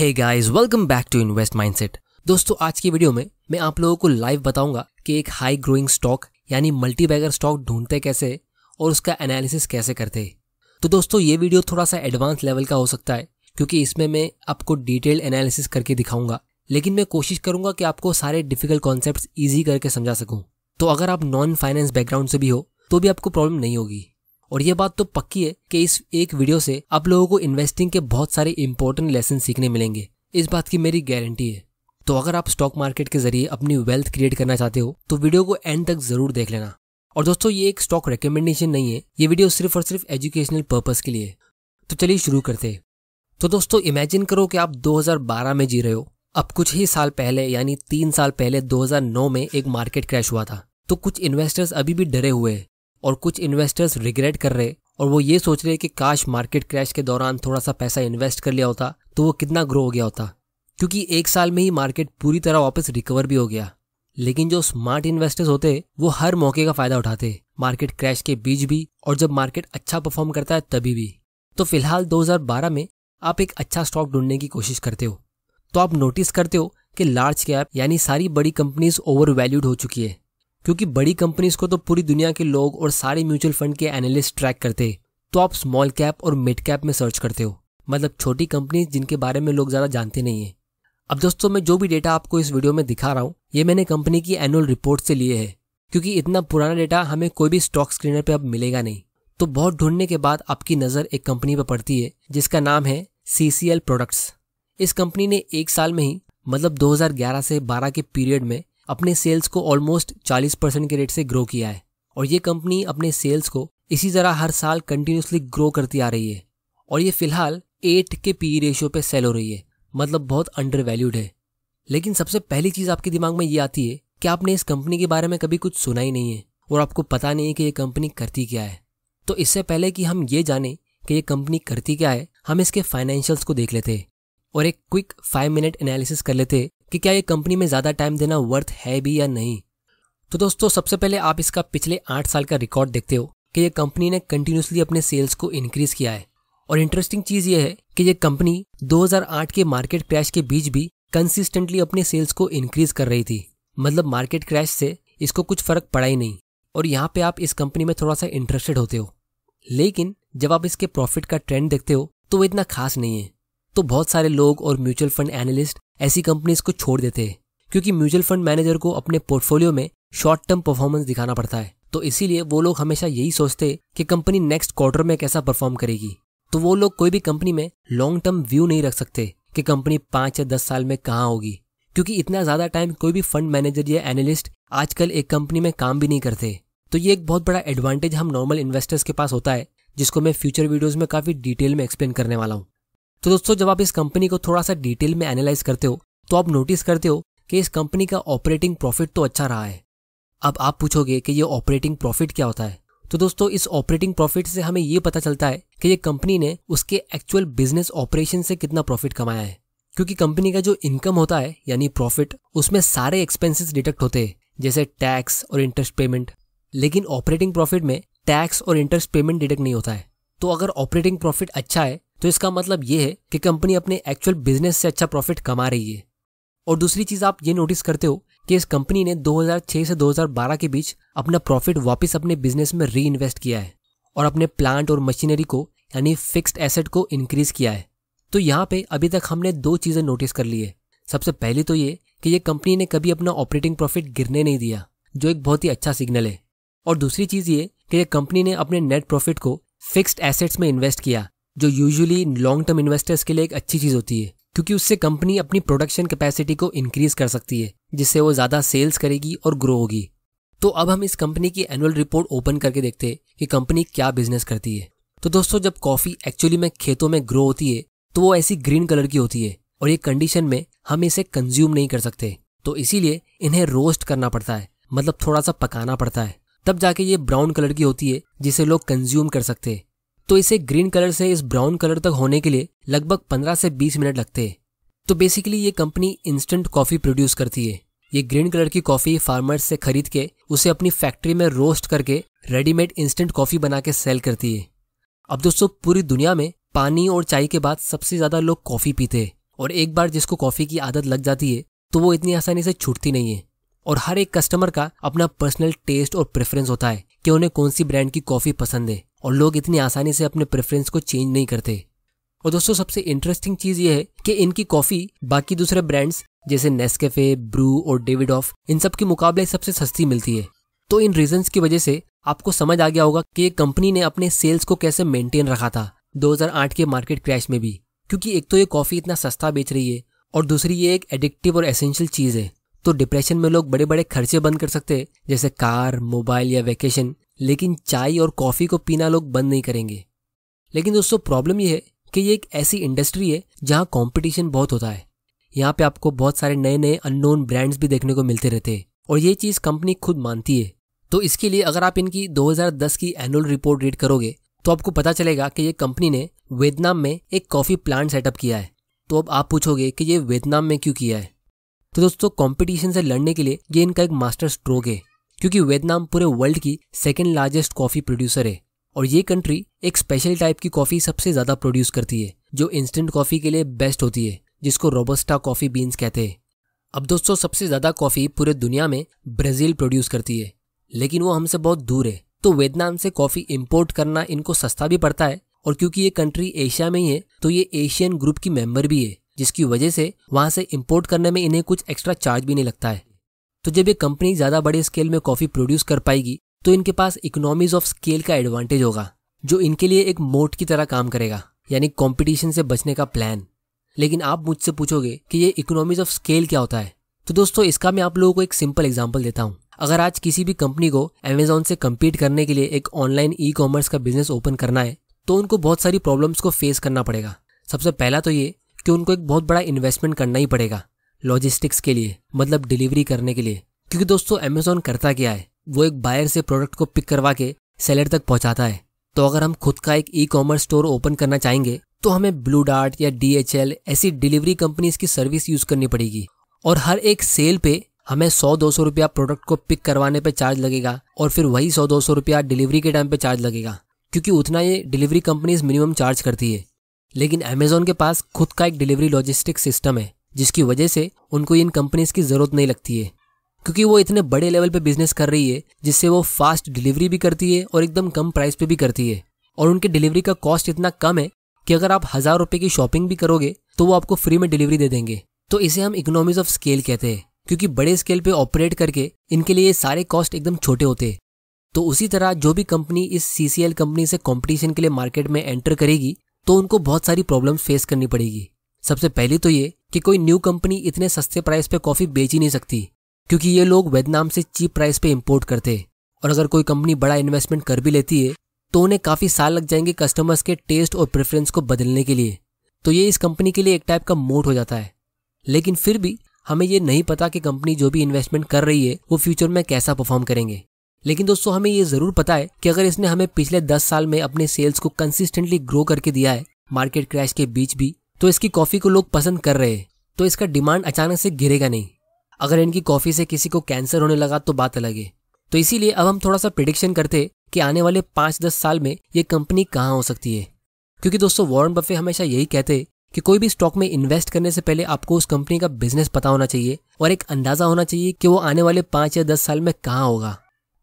hey guys welcome back to invest mindset दोस्तों आज की वीडियो में मैं आप लोगों को लाइव बताऊंगा कि एक हाई ग्रोइंग स्टॉक यानी मल्टीबैगर स्टॉक ढूंढते कैसे और उसका एनालिसिस कैसे करते तो दोस्तों ये वीडियो थोड़ा सा एडवांस लेवल का हो सकता है क्योंकि इसमें मैं आपको डिटेल एनालिसिस करके दिखाऊंगा लेकिन मैं कोशिश करूंगा कि आपको सारे डिफिकल्ट कॉन्सेप्ट ईजी करके समझा सकूँ तो अगर आप नॉन फाइनेंस बैकग्राउंड से भी हो तो भी आपको प्रॉब्लम नहीं होगी और ये बात तो पक्की है कि इस एक वीडियो से आप लोगों को इन्वेस्टिंग के बहुत सारे इंपॉर्टेंट लेसन सीखने मिलेंगे इस बात की मेरी गारंटी है तो अगर आप स्टॉक मार्केट के जरिए अपनी वेल्थ क्रिएट करना चाहते हो तो वीडियो को एंड तक जरूर देख लेना और दोस्तों ये एक स्टॉक रिकमेंडेशन नहीं है ये वीडियो सिर्फ और सिर्फ एजुकेशनल पर्पज के लिए तो चलिए शुरू करते तो दोस्तों इमेजिन करो कि आप 2012 में जी रहे हो अब कुछ ही साल पहले यानी तीन साल पहले 2009 में एक मार्केट क्रैश हुआ था तो कुछ इन्वेस्टर्स अभी भी डरे हुए हैं और कुछ इन्वेस्टर्स रिग्रेट कर रहे और वो ये सोच रहे कि काश मार्केट क्रैश के दौरान थोड़ा सा पैसा इन्वेस्ट कर लिया होता तो वो कितना ग्रो हो गया होता क्योंकि एक साल में ही मार्केट पूरी तरह वापस रिकवर भी हो गया लेकिन जो स्मार्ट इन्वेस्टर्स होते वो हर मौके का फायदा उठाते मार्केट क्रैश के बीच भी और जब मार्केट अच्छा परफॉर्म करता है तभी भी तो फिलहाल 2012 में आप एक अच्छा स्टॉक ढूंढने की कोशिश करते हो तो आप नोटिस करते हो कि लार्ज कैप यानी सारी बड़ी कंपनीज ओवर वैल्यूड हो चुकी है क्योंकि बड़ी कंपनीज को तो पूरी दुनिया के लोग और सारे म्यूचुअल फंड के एनालिस्ट ट्रैक करते तो आप स्मॉल कैप और मिड कैप में सर्च करते हो मतलब छोटी कंपनीज जिनके बारे में लोग ज्यादा जानते नहीं है अब दोस्तों मैं जो भी डेटा आपको इस वीडियो में दिखा रहा हूँ ये मैंने कंपनी की एनुअल रिपोर्ट से लिए है क्योंकि इतना पुराना डेटा हमें कोई भी स्टॉक स्क्रीनर पे अब मिलेगा नहीं तो बहुत ढूंढने के बाद आपकी नजर एक कंपनी पर पड़ती है जिसका नाम है सीसीएल प्रोडक्ट्स इस कंपनी ने एक साल में ही मतलब 2011 से 12 के पीरियड में अपने सेल्स को ऑलमोस्ट 40 परसेंट के रेट से ग्रो किया है और ये कंपनी अपने सेल्स को इसी तरह हर साल कंटिन्यूसली ग्रो करती आ रही है और ये फिलहाल एट के पी रेशियो e पे सेल हो रही है मतलब बहुत अंडर वैल्यूड है लेकिन सबसे पहली चीज़ आपके दिमाग में ये आती है कि आपने इस कंपनी के बारे में कभी कुछ सुना ही नहीं है और आपको पता नहीं है कि ये कंपनी करती क्या है तो इससे पहले कि हम ये जाने कि ये कंपनी करती क्या है हम इसके फाइनेंशियल्स को देख लेते और एक क्विक फाइव मिनट एनालिसिस कर लेते कि क्या ये कंपनी में ज़्यादा टाइम देना वर्थ है भी या नहीं तो दोस्तों सबसे पहले आप इसका पिछले आठ साल का रिकॉर्ड देखते हो कि ये कंपनी ने कंटिन्यूसली अपने सेल्स को इंक्रीज किया है और इंटरेस्टिंग चीज़ ये है कि ये कंपनी 2008 के मार्केट क्रैश के बीच भी कंसिस्टेंटली अपने सेल्स को इंक्रीज कर रही थी मतलब मार्केट क्रैश से इसको कुछ फर्क पड़ा ही नहीं और यहाँ पे आप इस कंपनी में थोड़ा सा इंटरेस्टेड होते हो लेकिन जब आप इसके प्रॉफिट का ट्रेंड देखते हो तो वो इतना खास नहीं है तो बहुत सारे लोग और म्यूचुअल फंड एनालिस्ट ऐसी कंपनीज को छोड़ देते हैं क्योंकि म्यूचुअल फंड मैनेजर को अपने पोर्टफोलियो में शॉर्ट टर्म परफॉर्मेंस दिखाना पड़ता है तो इसीलिए वो लोग हमेशा यही सोचते कि कंपनी नेक्स्ट क्वार्टर में कैसा परफॉर्म करेगी तो वो लोग कोई भी कंपनी में लॉन्ग टर्म व्यू नहीं रख सकते कि कंपनी पांच या दस साल में कहाँ होगी क्योंकि इतना ज्यादा टाइम कोई भी फंड मैनेजर या एनालिस्ट आजकल एक कंपनी में काम भी नहीं करते तो ये एक बहुत बड़ा एडवांटेज हम नॉर्मल इन्वेस्टर्स के पास होता है जिसको मैं फ्यूचर वीडियोस में काफी डिटेल में एक्सप्लेन करने वाला हूँ तो दोस्तों जब आप इस कंपनी को थोड़ा सा डिटेल में एनालाइज करते हो तो आप नोटिस करते हो कि इस कंपनी का ऑपरेटिंग प्रॉफिट तो अच्छा रहा है अब आप पूछोगे कि ये ऑपरेटिंग प्रॉफिट क्या होता है तो दोस्तों इस ऑपरेटिंग प्रॉफिट से हमें ये पता चलता है कि ये कंपनी ने उसके एक्चुअल बिजनेस ऑपरेशन से कितना प्रॉफिट कमाया है क्योंकि कंपनी का जो इनकम होता है यानी प्रॉफिट उसमें सारे एक्सपेंसेस डिडक्ट होते हैं जैसे टैक्स और इंटरेस्ट पेमेंट लेकिन ऑपरेटिंग प्रॉफिट में टैक्स और इंटरेस्ट पेमेंट डिडक्ट नहीं होता है तो अगर ऑपरेटिंग प्रॉफिट अच्छा है तो इसका मतलब ये है कि कंपनी अपने एक्चुअल बिजनेस से अच्छा प्रॉफिट कमा रही है और दूसरी चीज आप ये नोटिस करते हो कि इस कंपनी ने 2006 से 2012 के बीच अपना प्रॉफिट वापस अपने बिजनेस में री किया है और अपने प्लांट और मशीनरी को यानी फिक्स्ड एसेट को इंक्रीज किया है तो यहाँ पे अभी तक हमने दो चीज़ें नोटिस कर ली है सबसे पहली तो ये कि ये कंपनी ने कभी अपना ऑपरेटिंग प्रॉफिट गिरने नहीं दिया जो एक बहुत ही अच्छा सिग्नल है और दूसरी चीज़ ये कि ये कंपनी ने अपने नेट प्रॉफिट को फिक्स्ड एसेट्स में इन्वेस्ट किया जो यूजुअली लॉन्ग टर्म इन्वेस्टर्स के लिए एक अच्छी चीज़ होती है क्योंकि उससे कंपनी अपनी प्रोडक्शन कैपेसिटी को इंक्रीज कर सकती है जिससे वो ज़्यादा सेल्स करेगी और ग्रो होगी तो अब हम इस कंपनी की एनुअल रिपोर्ट ओपन करके देखते हैं कि कंपनी क्या बिजनेस करती है तो दोस्तों जब कॉफ़ी एक्चुअली में खेतों में ग्रो होती है तो वो ऐसी ग्रीन कलर की होती है और ये कंडीशन में हम इसे कंज्यूम नहीं कर सकते तो इसीलिए इन्हें रोस्ट करना पड़ता है मतलब थोड़ा सा पकाना पड़ता है तब जाके ये ब्राउन कलर की होती है जिसे लोग कंज्यूम कर सकते हैं तो इसे ग्रीन कलर से इस ब्राउन कलर तक होने के लिए लगभग 15 से 20 मिनट लगते हैं तो बेसिकली ये कंपनी इंस्टेंट कॉफ़ी प्रोड्यूस करती है ये ग्रीन कलर की कॉफ़ी फार्मर्स से खरीद के उसे अपनी फैक्ट्री में रोस्ट करके रेडीमेड इंस्टेंट कॉफ़ी बना के सेल करती है अब दोस्तों पूरी दुनिया में पानी और चाय के बाद सबसे ज़्यादा लोग कॉफ़ी पीते हैं और एक बार जिसको कॉफ़ी की आदत लग जाती है तो वो इतनी आसानी से छूटती नहीं है और हर एक कस्टमर का अपना पर्सनल टेस्ट और प्रेफरेंस होता है कि उन्हें कौन सी ब्रांड की कॉफ़ी पसंद है और लोग इतनी आसानी से अपने प्रेफरेंस को चेंज नहीं करते और दोस्तों सबसे इंटरेस्टिंग चीज़ ये है कि इनकी कॉफ़ी बाकी दूसरे ब्रांड्स जैसे नेस्कैफे ब्रू और डेविड ऑफ इन सब के मुकाबले सबसे सस्ती मिलती है तो इन रीजंस की वजह से आपको समझ आ गया होगा कि ये कंपनी ने अपने सेल्स को कैसे मेंटेन रखा था 2008 के मार्केट क्रैश में भी क्योंकि एक तो ये कॉफ़ी इतना सस्ता बेच रही है और दूसरी ये एक एडिक्टिव और एसेंशियल चीज़ है तो डिप्रेशन में लोग बड़े बड़े खर्चे बंद कर सकते हैं जैसे कार मोबाइल या वैकेशन लेकिन चाय और कॉफ़ी को पीना लोग बंद नहीं करेंगे लेकिन दोस्तों प्रॉब्लम यह है कि ये एक ऐसी इंडस्ट्री है जहाँ कॉम्पिटिशन बहुत होता है यहाँ पे आपको बहुत सारे नए नए अननोन ब्रांड्स भी देखने को मिलते रहते हैं और ये चीज़ कंपनी खुद मानती है तो इसके लिए अगर आप इनकी 2010 की एनुअल रिपोर्ट रीड करोगे तो आपको पता चलेगा कि ये कंपनी ने वियतनाम में एक कॉफ़ी प्लांट सेटअप किया है तो अब आप पूछोगे कि ये वियतनाम में क्यों किया है तो दोस्तों कंपटीशन से लड़ने के लिए ये इनका एक मास्टर स्ट्रोक है क्योंकि वियतनाम पूरे वर्ल्ड की सेकेंड लार्जेस्ट कॉफी प्रोड्यूसर है और ये कंट्री एक स्पेशल टाइप की कॉफी सबसे ज्यादा प्रोड्यूस करती है जो इंस्टेंट कॉफी के लिए बेस्ट होती है जिसको रोबस्टा कॉफी बीन्स कहते हैं अब दोस्तों सबसे ज्यादा कॉफी पूरे दुनिया में ब्राजील प्रोड्यूस करती है लेकिन वो हमसे बहुत दूर है तो वियतनाम से कॉफी इम्पोर्ट करना इनको सस्ता भी पड़ता है और क्योंकि ये कंट्री एशिया में ही है तो ये एशियन ग्रुप की मेंबर भी है जिसकी वजह से वहां से इम्पोर्ट करने में इन्हें कुछ एक्स्ट्रा चार्ज भी नहीं लगता है तो जब ये कंपनी ज़्यादा बड़े स्केल में कॉफ़ी प्रोड्यूस कर पाएगी तो इनके पास इकोनॉमीज ऑफ स्केल का एडवांटेज होगा जो इनके लिए एक मोट की तरह काम करेगा यानी कॉम्पिटिशन से बचने का प्लान लेकिन आप मुझसे पूछोगे कि ये इकोनॉमीज ऑफ स्केल क्या होता है तो दोस्तों इसका मैं आप लोगों को एक सिंपल एग्जाम्पल देता हूँ अगर आज किसी भी कंपनी को अमेजोन से कम्पीट करने के लिए एक ऑनलाइन ई कॉमर्स का बिजनेस ओपन करना है तो उनको बहुत सारी प्रॉब्लम्स को फेस करना पड़ेगा सबसे पहला तो ये कि उनको एक बहुत बड़ा इन्वेस्टमेंट करना ही पड़ेगा लॉजिस्टिक्स के लिए मतलब डिलीवरी करने के लिए क्योंकि दोस्तों अमेजोन करता क्या है वो एक बायर से प्रोडक्ट को पिक करवा के सेलर तक पहुंचाता है तो अगर हम खुद का एक ई कॉमर्स स्टोर ओपन करना चाहेंगे तो हमें ब्लू डार्ट या डी ऐसी डिलीवरी कंपनीज की सर्विस यूज करनी पड़ेगी और हर एक सेल पे हमें सौ दो सौ रुपया प्रोडक्ट को पिक करवाने पे चार्ज लगेगा और फिर वही सौ दो सौ रुपया डिलीवरी के टाइम पे चार्ज लगेगा क्योंकि उतना ये डिलीवरी कंपनीज मिनिमम चार्ज करती है लेकिन अमेजोन के पास खुद का एक डिलीवरी लॉजिस्टिक सिस्टम है जिसकी वजह से उनको इन कंपनीज की ज़रूरत नहीं लगती है क्योंकि वो इतने बड़े लेवल पे बिजनेस कर रही है जिससे वो फास्ट डिलीवरी भी करती है और एकदम कम प्राइस पे भी करती है और उनके डिलीवरी का कॉस्ट इतना कम है कि अगर आप हज़ार रुपए की शॉपिंग भी करोगे तो वो आपको फ्री में डिलीवरी दे देंगे तो इसे हम इकोनॉमीज ऑफ स्केल कहते हैं क्योंकि बड़े स्केल पे ऑपरेट करके इनके लिए सारे कॉस्ट एकदम छोटे होते हैं तो उसी तरह जो भी कंपनी इस सीसीएल कंपनी से कॉम्पिटिशन के लिए मार्केट में एंटर करेगी तो उनको बहुत सारी प्रॉब्लम फेस करनी पड़ेगी सबसे पहली तो ये कि कोई न्यू कंपनी इतने सस्ते प्राइस पे कॉफी बेच ही नहीं सकती क्योंकि ये लोग वेदनाम से चीप प्राइस पे इम्पोर्ट करते और अगर कोई कंपनी बड़ा इन्वेस्टमेंट कर भी लेती है तो उन्हें काफी साल लग जाएंगे कस्टमर्स के टेस्ट और प्रेफरेंस को बदलने के लिए तो ये इस कंपनी के लिए एक टाइप का मोट हो जाता है लेकिन फिर भी हमें ये नहीं पता कि कंपनी जो भी इन्वेस्टमेंट कर रही है वो फ्यूचर में कैसा परफॉर्म करेंगे लेकिन दोस्तों हमें ये जरूर पता है कि अगर इसने हमें पिछले दस साल में अपने सेल्स को कंसिस्टेंटली ग्रो करके दिया है मार्केट क्रैश के बीच भी तो इसकी कॉफी को लोग पसंद कर रहे हैं तो इसका डिमांड अचानक से गिरेगा नहीं अगर इनकी कॉफी से किसी को कैंसर होने लगा तो बात अलग है तो इसीलिए अब हम थोड़ा सा प्रिडिक्शन करते कि आने वाले पांच दस साल में ये कंपनी कहाँ हो सकती है क्योंकि दोस्तों वॉरन बफे हमेशा यही कहते कि कोई भी स्टॉक में इन्वेस्ट करने से पहले आपको उस कंपनी का बिजनेस पता होना चाहिए और एक अंदाजा होना चाहिए कि वो आने वाले पांच या दस साल में कहाँ होगा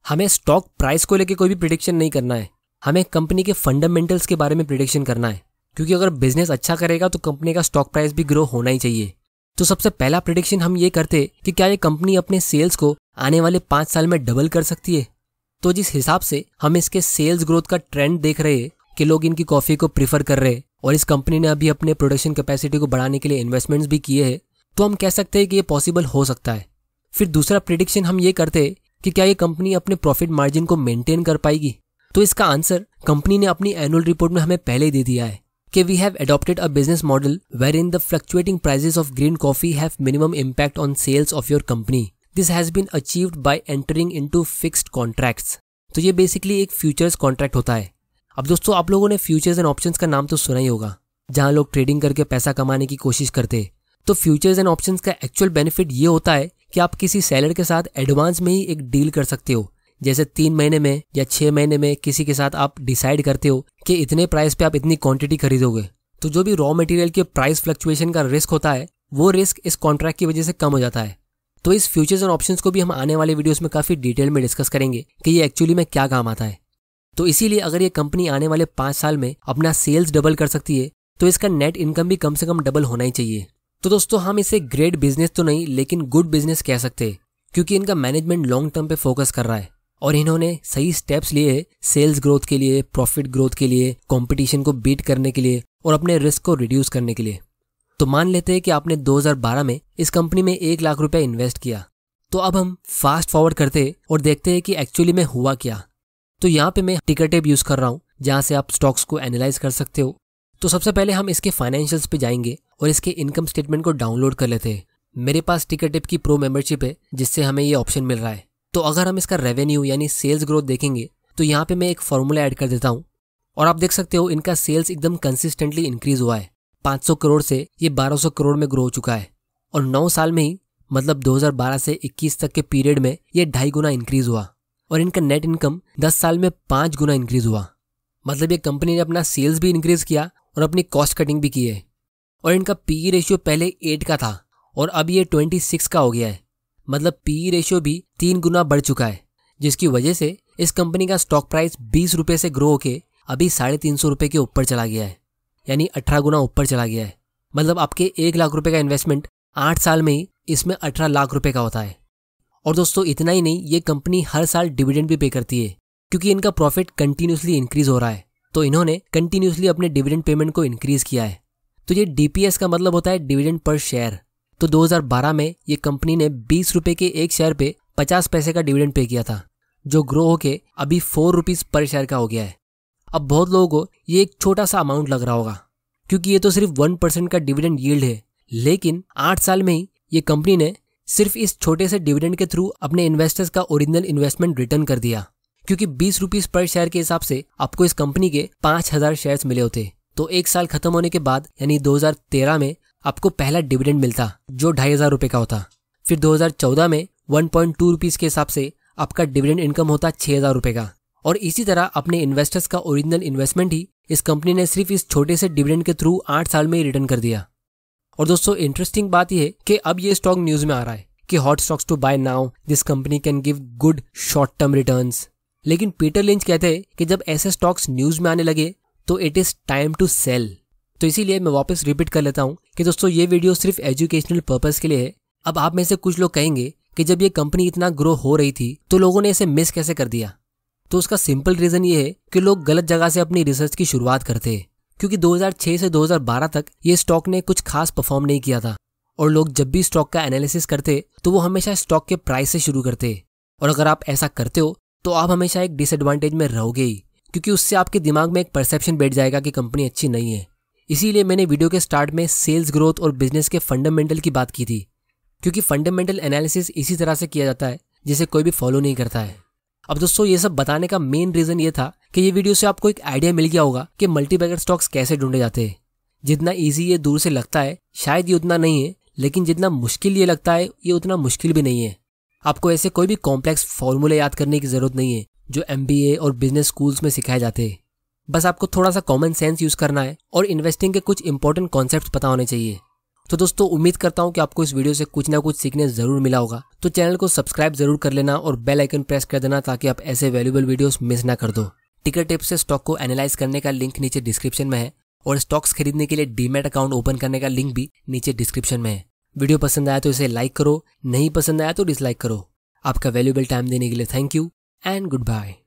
हमें स्टॉक प्राइस को लेकर कोई भी प्रिडिक्शन नहीं करना है हमें कंपनी के फंडामेंटल्स के बारे में प्रिडिक्शन करना है क्योंकि अगर बिजनेस अच्छा करेगा तो कंपनी का स्टॉक प्राइस भी ग्रो होना ही चाहिए तो सबसे पहला प्रिडिक्शन हम ये करते कि क्या ये कंपनी अपने सेल्स को आने वाले पाँच साल में डबल कर सकती है तो जिस हिसाब से हम इसके सेल्स ग्रोथ का ट्रेंड देख रहे हैं कि लोग इनकी कॉफी को प्रीफर कर रहे हैं और इस कंपनी ने अभी अपने प्रोडक्शन कैपेसिटी को बढ़ाने के लिए इन्वेस्टमेंट्स भी किए हैं तो हम कह सकते हैं कि ये पॉसिबल हो सकता है फिर दूसरा प्रिडिक्शन हम ये करते कि क्या ये कंपनी अपने प्रॉफिट मार्जिन को मेंटेन कर पाएगी तो इसका आंसर कंपनी ने अपनी एनुअल रिपोर्ट में हमें पहले दे दिया है कि we have adopted a business model wherein the fluctuating prices of green coffee have minimum impact on sales of your company this has been achieved by entering into fixed contracts तो ये basically एक futures contract होता है अब दोस्तों आप लोगों ने फ्यूचर्स एंड ऑप्शन का नाम तो सुना ही होगा जहां लोग ट्रेडिंग करके पैसा कमाने की कोशिश करते तो फ्यूचर्स एंड ऑप्शन का एक्चुअल बेनिफिट ये होता है कि आप किसी सेलर के साथ एडवांस में ही एक डील कर सकते हो जैसे तीन महीने में या छह महीने में किसी के साथ आप डिसाइड करते हो कि इतने प्राइस पे आप इतनी क्वांटिटी खरीदोगे तो जो भी रॉ मटेरियल के प्राइस फ्लक्चुएशन का रिस्क होता है वो रिस्क इस कॉन्ट्रैक्ट की वजह से कम हो जाता है तो इस फ्यूचर्स एंड ऑप्शंस को भी हम आने वाले वीडियोस में काफ़ी डिटेल में डिस्कस करेंगे कि ये एक्चुअली में क्या काम आता है तो इसीलिए अगर ये कंपनी आने वाले पांच साल में अपना सेल्स डबल कर सकती है तो इसका नेट इनकम भी कम से कम डबल होना ही चाहिए तो दोस्तों हम इसे ग्रेट बिजनेस तो नहीं लेकिन गुड बिजनेस कह सकते हैं क्योंकि इनका मैनेजमेंट लॉन्ग टर्म पे फोकस कर रहा है और इन्होंने सही स्टेप्स लिए सेल्स ग्रोथ के लिए प्रॉफिट ग्रोथ के लिए कंपटीशन को बीट करने के लिए और अपने रिस्क को रिड्यूस करने के लिए तो मान लेते हैं कि आपने 2012 में इस कंपनी में एक लाख रुपया इन्वेस्ट किया तो अब हम फास्ट फॉरवर्ड करते और देखते हैं कि एक्चुअली में हुआ क्या तो यहाँ पे मैं टिकट एप यूज कर रहा हूँ जहाँ से आप स्टॉक्स को एनालाइज कर सकते हो तो सबसे पहले हम इसके फाइनेंशियल्स पे जाएंगे और इसके इनकम स्टेटमेंट को डाउनलोड कर लेते हैं मेरे पास टिकट टिप की प्रो मेंबरशिप है जिससे हमें ये ऑप्शन मिल रहा है तो अगर हम इसका रेवेन्यू यानी सेल्स ग्रोथ देखेंगे तो यहाँ पे मैं एक फॉर्मूला ऐड कर देता हूँ और आप देख सकते हो इनका सेल्स एकदम कंसिस्टेंटली इंक्रीज हुआ है 500 करोड़ से ये 1200 करोड़ में ग्रो हो चुका है और 9 साल में ही मतलब 2012 से 21 तक के पीरियड में ये ढाई गुना इंक्रीज हुआ और इनका नेट इनकम 10 साल में पाँच गुना इंक्रीज हुआ मतलब ये कंपनी ने अपना सेल्स भी इंक्रीज किया और अपनी कॉस्ट कटिंग भी की है और इनका पी रेशियो e पहले एट का था और अब ये ट्वेंटी सिक्स का हो गया है मतलब पी रेशियो e भी तीन गुना बढ़ चुका है जिसकी वजह से इस कंपनी का स्टॉक प्राइस बीस रुपये से ग्रो होके अभी साढ़े तीन सौ रुपये के ऊपर चला गया है यानी अठारह गुना ऊपर चला गया है मतलब आपके एक लाख रुपए का इन्वेस्टमेंट आठ साल में ही इसमें अठारह लाख रुपए का होता है और दोस्तों इतना ही नहीं ये कंपनी हर साल डिविडेंड भी पे करती है क्योंकि इनका प्रॉफिट कंटिन्यूसली इंक्रीज हो रहा है तो इन्होंने कंटिन्यूसली अपने डिविडेंड पेमेंट को इंक्रीज किया है तो ये डीपीएस का मतलब होता है डिविडेंड पर शेयर तो 2012 में ये कंपनी ने बीस रुपये के एक शेयर पे पचास पैसे का डिविडेंड पे किया था जो ग्रो होके अभी फोर रुपीज़ पर शेयर का हो गया है अब बहुत लोगों को ये एक छोटा सा अमाउंट लग रहा होगा क्योंकि ये तो सिर्फ वन परसेंट का डिविडेंड यील्ड है लेकिन आठ साल में ही ये कंपनी ने सिर्फ इस छोटे से डिविडेंड के थ्रू अपने इन्वेस्टर्स का ओरिजिनल इन्वेस्टमेंट रिटर्न कर दिया क्योंकि बीस रुपीज पर शेयर के हिसाब से आपको इस कंपनी के पांच हजार शेयर मिले होते तो एक साल खत्म होने के बाद यानी 2013 में आपको पहला डिविडेंड मिलता जो ढाई हजार रूपए का होता फिर 2014 में वन पॉइंट टू रुपीज के हिसाब से आपका डिविडेंड इनकम होता छह हजार रूपए का और इसी तरह अपने इन्वेस्टर्स का ओरिजिनल इन्वेस्टमेंट ही इस कंपनी ने सिर्फ इस छोटे से डिविडेंड के थ्रू आठ साल में रिटर्न कर दिया और दोस्तों इंटरेस्टिंग बात यह है कि अब ये स्टॉक न्यूज में आ रहा है कि hot stocks to buy now this company can give good short term returns लेकिन पीटर लिंच कहते हैं कि जब ऐसे स्टॉक्स न्यूज में आने लगे तो it is time to sell तो इसीलिए मैं वापस रिपीट कर लेता हूँ कि दोस्तों ये वीडियो सिर्फ एजुकेशनल पर्पज के लिए है अब आप में से कुछ लोग कहेंगे कि जब ये कंपनी इतना ग्रो हो रही थी तो लोगों ने इसे मिस कैसे कर दिया तो उसका सिंपल रीजन ये है कि लोग गलत जगह से अपनी रिसर्च की शुरुआत करते हैं क्योंकि 2006 से 2012 तक ये स्टॉक ने कुछ खास परफॉर्म नहीं किया था और लोग जब भी स्टॉक का एनालिसिस करते तो वो हमेशा स्टॉक के प्राइस से शुरू करते और अगर आप ऐसा करते हो तो आप हमेशा एक डिसएडवांटेज में रहोगे ही क्योंकि उससे आपके दिमाग में एक परसेप्शन बैठ जाएगा कि कंपनी अच्छी नहीं है इसीलिए मैंने वीडियो के स्टार्ट में सेल्स ग्रोथ और बिजनेस के फंडामेंटल की बात की थी क्योंकि फंडामेंटल एनालिसिस इसी तरह से किया जाता है जिसे कोई भी फॉलो नहीं करता है अब दोस्तों ये सब बताने का मेन रीजन ये था कि ये वीडियो से आपको एक आइडिया मिल गया होगा कि मल्टीबैगर स्टॉक्स कैसे ढूंढे जाते हैं जितना ईजी ये दूर से लगता है शायद ये उतना नहीं है लेकिन जितना मुश्किल ये लगता है ये उतना मुश्किल भी नहीं है आपको ऐसे कोई भी कॉम्प्लेक्स फॉर्मूले याद करने की जरूरत नहीं है जो एम और बिजनेस स्कूल्स में सिखाए जाते हैं बस आपको थोड़ा सा कॉमन सेंस यूज करना है और इन्वेस्टिंग के कुछ इंपॉर्टेंट कॉन्सेप्ट पता होने चाहिए तो दोस्तों उम्मीद करता हूँ कि आपको इस वीडियो से कुछ ना कुछ सीखने जरूर मिला होगा तो चैनल को सब्सक्राइब जरूर कर लेना और बेल आइकन प्रेस कर देना ताकि आप ऐसे वैल्यूबल वीडियोस मिस ना कर दो टिकट टिप से स्टॉक को एनालाइज करने का लिंक नीचे डिस्क्रिप्शन में है और स्टॉक्स खरीदने के लिए डीमेट अकाउंट ओपन करने का लिंक भी नीचे डिस्क्रिप्शन में है वीडियो पसंद आया तो इसे लाइक करो नहीं पसंद आया तो डिसलाइक करो आपका वैल्यूबल टाइम देने के लिए thank you and good bye